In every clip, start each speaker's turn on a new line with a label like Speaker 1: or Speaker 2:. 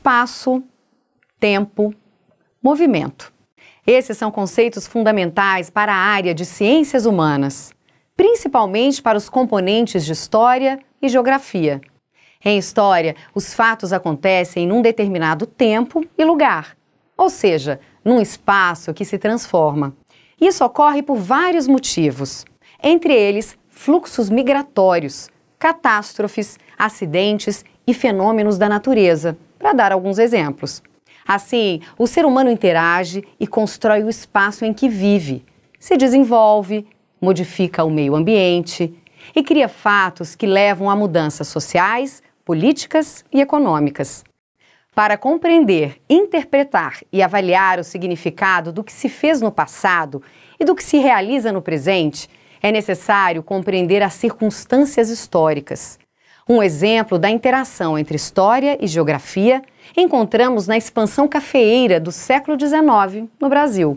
Speaker 1: espaço, tempo, movimento. Esses são conceitos fundamentais para a área de ciências humanas, principalmente para os componentes de história e geografia. Em história, os fatos acontecem num determinado tempo e lugar, ou seja, num espaço que se transforma. Isso ocorre por vários motivos, entre eles fluxos migratórios, catástrofes, acidentes e fenômenos da natureza para dar alguns exemplos. Assim, o ser humano interage e constrói o espaço em que vive, se desenvolve, modifica o meio ambiente e cria fatos que levam a mudanças sociais, políticas e econômicas. Para compreender, interpretar e avaliar o significado do que se fez no passado e do que se realiza no presente, é necessário compreender as circunstâncias históricas, um exemplo da interação entre história e geografia encontramos na expansão cafeeira do século XIX no Brasil.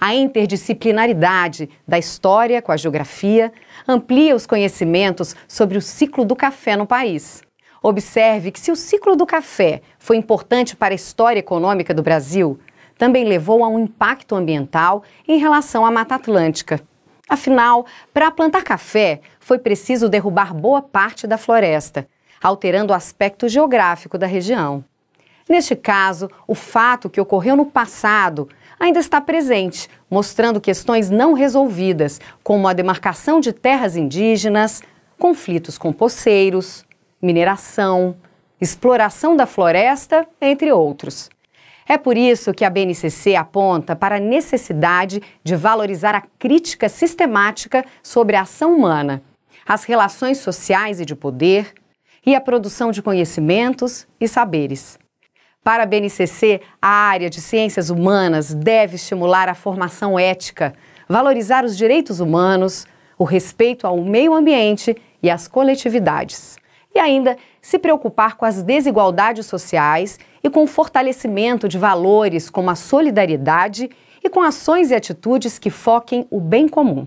Speaker 1: A interdisciplinaridade da história com a geografia amplia os conhecimentos sobre o ciclo do café no país. Observe que, se o ciclo do café foi importante para a história econômica do Brasil, também levou a um impacto ambiental em relação à Mata Atlântica. Afinal, para plantar café, foi preciso derrubar boa parte da floresta, alterando o aspecto geográfico da região. Neste caso, o fato que ocorreu no passado ainda está presente, mostrando questões não resolvidas, como a demarcação de terras indígenas, conflitos com poceiros, mineração, exploração da floresta, entre outros. É por isso que a BNCC aponta para a necessidade de valorizar a crítica sistemática sobre a ação humana, as relações sociais e de poder e a produção de conhecimentos e saberes. Para a BNCC, a área de ciências humanas deve estimular a formação ética, valorizar os direitos humanos, o respeito ao meio ambiente e às coletividades e ainda se preocupar com as desigualdades sociais e com o fortalecimento de valores como a solidariedade e com ações e atitudes que foquem o bem comum.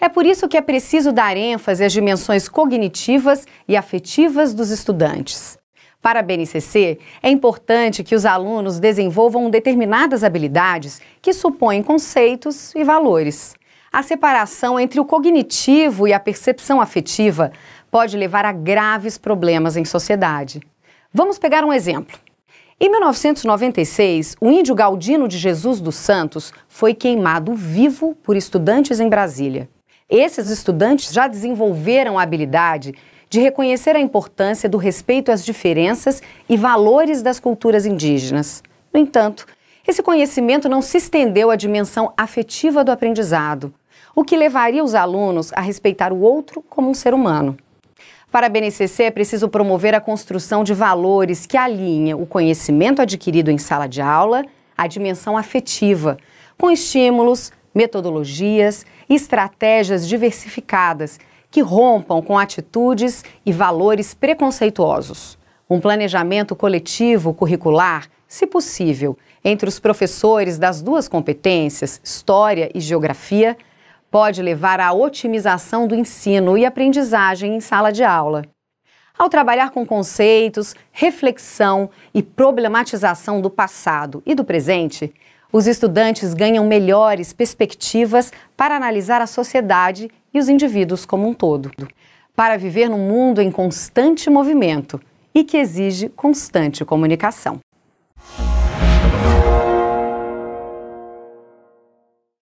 Speaker 1: É por isso que é preciso dar ênfase às dimensões cognitivas e afetivas dos estudantes. Para a BNCC, é importante que os alunos desenvolvam determinadas habilidades que supõem conceitos e valores. A separação entre o cognitivo e a percepção afetiva pode levar a graves problemas em sociedade. Vamos pegar um exemplo. Em 1996, o índio Galdino de Jesus dos Santos foi queimado vivo por estudantes em Brasília. Esses estudantes já desenvolveram a habilidade de reconhecer a importância do respeito às diferenças e valores das culturas indígenas. No entanto, esse conhecimento não se estendeu à dimensão afetiva do aprendizado, o que levaria os alunos a respeitar o outro como um ser humano. Para a BNCC, é preciso promover a construção de valores que alinhem o conhecimento adquirido em sala de aula à dimensão afetiva, com estímulos, metodologias e estratégias diversificadas que rompam com atitudes e valores preconceituosos. Um planejamento coletivo curricular, se possível, entre os professores das duas competências, História e Geografia, pode levar à otimização do ensino e aprendizagem em sala de aula. Ao trabalhar com conceitos, reflexão e problematização do passado e do presente, os estudantes ganham melhores perspectivas para analisar a sociedade e os indivíduos como um todo, para viver num mundo em constante movimento e que exige constante comunicação.